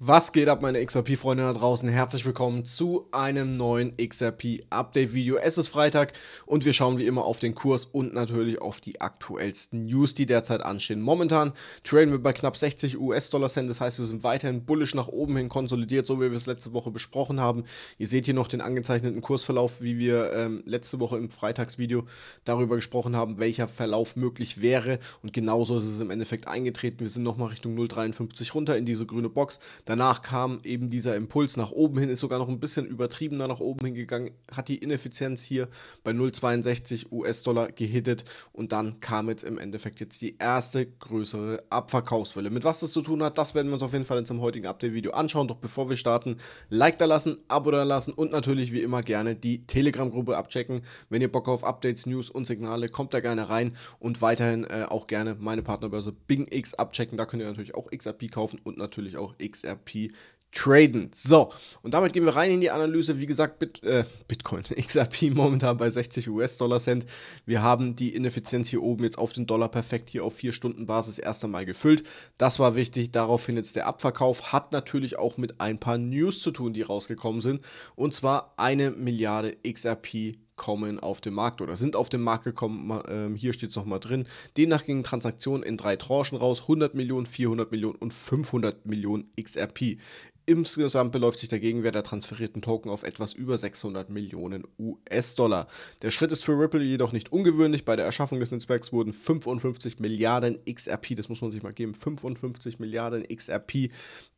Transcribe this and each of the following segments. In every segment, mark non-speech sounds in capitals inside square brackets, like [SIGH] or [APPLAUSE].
Was geht ab, meine XRP-Freunde da draußen? Herzlich willkommen zu einem neuen XRP-Update-Video. Es ist Freitag und wir schauen wie immer auf den Kurs und natürlich auf die aktuellsten News, die derzeit anstehen. Momentan traden wir bei knapp 60 US-Dollar-Cent, das heißt, wir sind weiterhin bullisch nach oben hin konsolidiert, so wie wir es letzte Woche besprochen haben. Ihr seht hier noch den angezeichneten Kursverlauf, wie wir ähm, letzte Woche im Freitagsvideo darüber gesprochen haben, welcher Verlauf möglich wäre. Und genauso ist es im Endeffekt eingetreten. Wir sind nochmal Richtung 0,53 runter in diese grüne Box. Danach kam eben dieser Impuls nach oben hin, ist sogar noch ein bisschen übertriebener nach oben hingegangen, hat die Ineffizienz hier bei 0,62 US-Dollar gehittet und dann kam jetzt im Endeffekt jetzt die erste größere Abverkaufswelle. Mit was das zu tun hat, das werden wir uns auf jeden Fall in unserem heutigen Update-Video anschauen. Doch bevor wir starten, Like da lassen, Abo da lassen und natürlich wie immer gerne die Telegram-Gruppe abchecken. Wenn ihr Bock auf Updates, News und Signale, kommt da gerne rein und weiterhin äh, auch gerne meine Partnerbörse BingX abchecken. Da könnt ihr natürlich auch XRP kaufen und natürlich auch XRP. XRP traden. So, und damit gehen wir rein in die Analyse. Wie gesagt, Bit, äh, Bitcoin, [LAUGHS] XRP momentan bei 60 US-Dollar-Cent. Wir haben die Ineffizienz hier oben jetzt auf den Dollar perfekt hier auf 4-Stunden-Basis erst einmal gefüllt. Das war wichtig. Daraufhin jetzt der Abverkauf. Hat natürlich auch mit ein paar News zu tun, die rausgekommen sind. Und zwar eine Milliarde XRP kommen auf den Markt oder sind auf den Markt gekommen. Ähm, hier steht es nochmal drin. Demnach gingen Transaktionen in drei Tranchen raus: 100 Millionen, 400 Millionen und 500 Millionen XRP. Insgesamt beläuft sich der Gegenwert der transferierten Token auf etwas über 600 Millionen US-Dollar. Der Schritt ist für Ripple jedoch nicht ungewöhnlich. Bei der Erschaffung des Netzwerks wurden 55 Milliarden XRP, das muss man sich mal geben, 55 Milliarden XRP,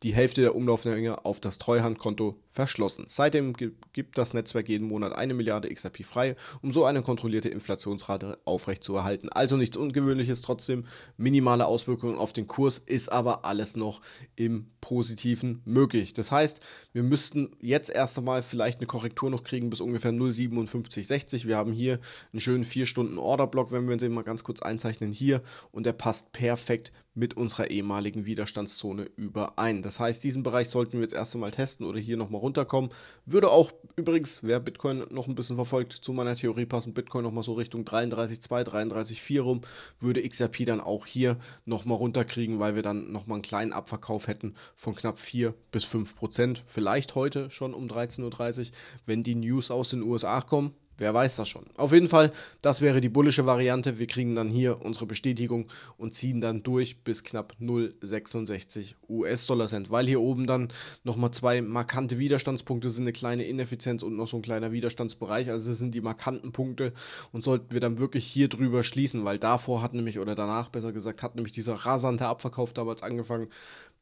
die Hälfte der Umlaufmenge auf das Treuhandkonto verschlossen. Seitdem gibt das Netzwerk jeden Monat eine Milliarde XRP frei, um so eine kontrollierte Inflationsrate aufrechtzuerhalten. Also nichts Ungewöhnliches trotzdem, minimale Auswirkungen auf den Kurs ist aber alles noch im Positiven möglich. Das heißt, wir müssten jetzt erst einmal vielleicht eine Korrektur noch kriegen bis ungefähr 0,5760. Wir haben hier einen schönen 4 stunden order block wenn wir uns den mal ganz kurz einzeichnen, hier und der passt perfekt mit unserer ehemaligen Widerstandszone überein. Das heißt, diesen Bereich sollten wir jetzt erst einmal testen oder hier nochmal runterkommen. Würde auch übrigens, wer Bitcoin noch ein bisschen verfolgt, zu meiner Theorie passen Bitcoin nochmal so Richtung 33,2, 33,4 rum, würde XRP dann auch hier nochmal runterkriegen, weil wir dann nochmal einen kleinen Abverkauf hätten von knapp 4 bis 5 Prozent. Vielleicht heute schon um 13.30 Uhr, wenn die News aus den USA kommen Wer weiß das schon. Auf jeden Fall, das wäre die bullische Variante. Wir kriegen dann hier unsere Bestätigung und ziehen dann durch bis knapp 0,66 US-Dollar Cent, weil hier oben dann nochmal zwei markante Widerstandspunkte sind, eine kleine Ineffizienz und noch so ein kleiner Widerstandsbereich. Also das sind die markanten Punkte und sollten wir dann wirklich hier drüber schließen, weil davor hat nämlich oder danach besser gesagt hat nämlich dieser rasante Abverkauf damals angefangen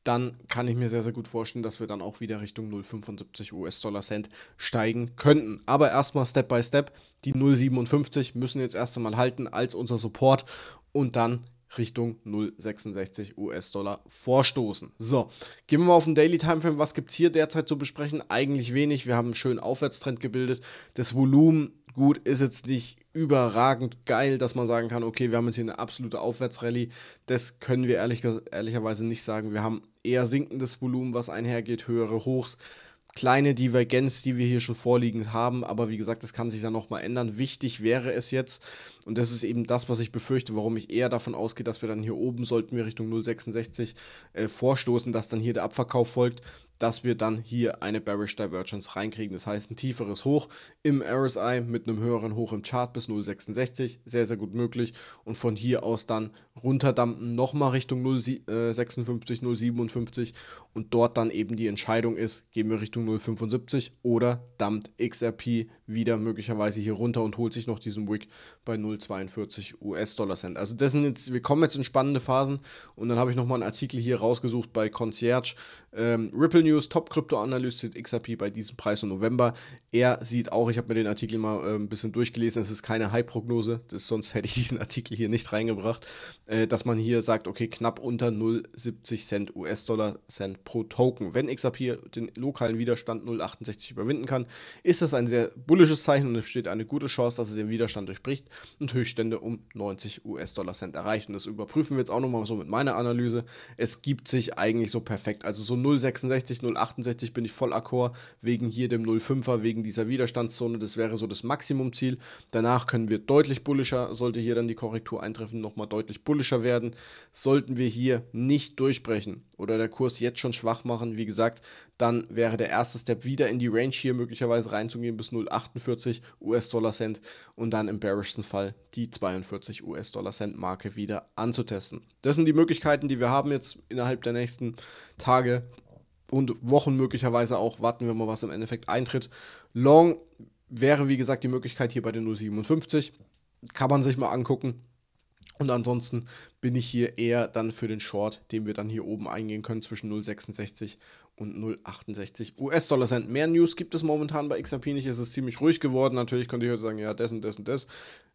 dann kann ich mir sehr, sehr gut vorstellen, dass wir dann auch wieder Richtung 0,75 US-Dollar-Cent steigen könnten. Aber erstmal Step by Step. Die 0,57 müssen jetzt erst einmal halten als unser Support und dann Richtung 0,66 US-Dollar vorstoßen. So, gehen wir mal auf den Daily Timeframe. Was gibt es hier derzeit zu besprechen? Eigentlich wenig. Wir haben einen schönen Aufwärtstrend gebildet. Das Volumen, gut, ist jetzt nicht überragend geil, dass man sagen kann, okay, wir haben jetzt hier eine absolute Aufwärtsrallye. Das können wir ehrlich, ehrlicherweise nicht sagen. Wir haben eher sinkendes Volumen, was einhergeht, höhere Hochs. Kleine Divergenz, die wir hier schon vorliegend haben, aber wie gesagt, das kann sich dann nochmal ändern. Wichtig wäre es jetzt, und das ist eben das, was ich befürchte, warum ich eher davon ausgehe, dass wir dann hier oben, sollten wir Richtung 0,66 äh, vorstoßen, dass dann hier der Abverkauf folgt, dass wir dann hier eine Bearish Divergence reinkriegen. Das heißt, ein tieferes Hoch im RSI mit einem höheren Hoch im Chart bis 0,66, sehr, sehr gut möglich. Und von hier aus dann runterdampen, nochmal Richtung 0,56, 0,57 äh, und dort dann eben die Entscheidung ist, gehen wir Richtung 0,75 oder dampft XRP wieder möglicherweise hier runter und holt sich noch diesen Wick bei 0,75. 0,42 US-Dollar Cent. Also das sind jetzt, wir kommen jetzt in spannende Phasen und dann habe ich nochmal einen Artikel hier rausgesucht bei Concierge. Ähm, Ripple News, Top-Krypto-Analyst sieht XRP bei diesem Preis im November. Er sieht auch, ich habe mir den Artikel mal äh, ein bisschen durchgelesen, es ist keine High-Prognose, sonst hätte ich diesen Artikel hier nicht reingebracht, äh, dass man hier sagt, okay, knapp unter 0,70 Cent US-Dollar Cent pro Token. Wenn XRP den lokalen Widerstand 0,68 überwinden kann, ist das ein sehr bullisches Zeichen und es besteht eine gute Chance, dass er den Widerstand durchbricht und Höchststände um 90 US-Dollar-Cent erreicht. Und das überprüfen wir jetzt auch nochmal so mit meiner Analyse. Es gibt sich eigentlich so perfekt. Also so 0,66, 0,68 bin ich voll akkord, wegen hier dem 0,5er, wegen dieser Widerstandszone. Das wäre so das Maximumziel. Danach können wir deutlich bullischer, sollte hier dann die Korrektur eintreffen, nochmal deutlich bullischer werden. Sollten wir hier nicht durchbrechen oder der Kurs jetzt schon schwach machen, wie gesagt, dann wäre der erste Step wieder in die Range hier möglicherweise reinzugehen bis 0,48 US-Dollar Cent und dann im bearishsten Fall die 42 US-Dollar Cent Marke wieder anzutesten. Das sind die Möglichkeiten, die wir haben jetzt innerhalb der nächsten Tage und Wochen möglicherweise auch. Warten wir mal, was im Endeffekt eintritt. Long wäre wie gesagt die Möglichkeit hier bei den 0,57. Kann man sich mal angucken. Und ansonsten bin ich hier eher dann für den Short, den wir dann hier oben eingehen können zwischen 0,66 und 0,68 US-Dollar Cent. Mehr News gibt es momentan bei XRP nicht. Es ist ziemlich ruhig geworden. Natürlich könnt ihr heute sagen, ja, das und das und das.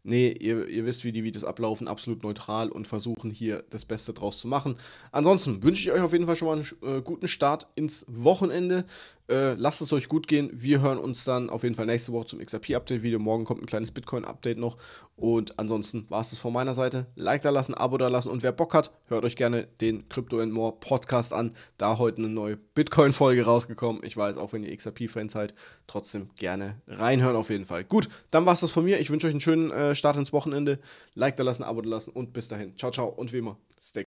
Nee, ihr, ihr wisst, wie die Videos ablaufen. Absolut neutral und versuchen hier das Beste draus zu machen. Ansonsten wünsche ich euch auf jeden Fall schon mal einen äh, guten Start ins Wochenende. Äh, lasst es euch gut gehen. Wir hören uns dann auf jeden Fall nächste Woche zum XRP-Update-Video. Morgen kommt ein kleines Bitcoin-Update noch. Und ansonsten war es das von meiner Seite. Like da lassen, Abo da lassen. Und wer Bock hat, hört euch gerne den Crypto More Podcast an. Da heute eine neue Bitcoin Bitcoin-Folge rausgekommen. Ich weiß, auch wenn ihr XRP-Fans seid, trotzdem gerne reinhören auf jeden Fall. Gut, dann war es das von mir. Ich wünsche euch einen schönen äh, Start ins Wochenende. Like da lassen, Abo da lassen und bis dahin. Ciao, ciao und wie immer, stay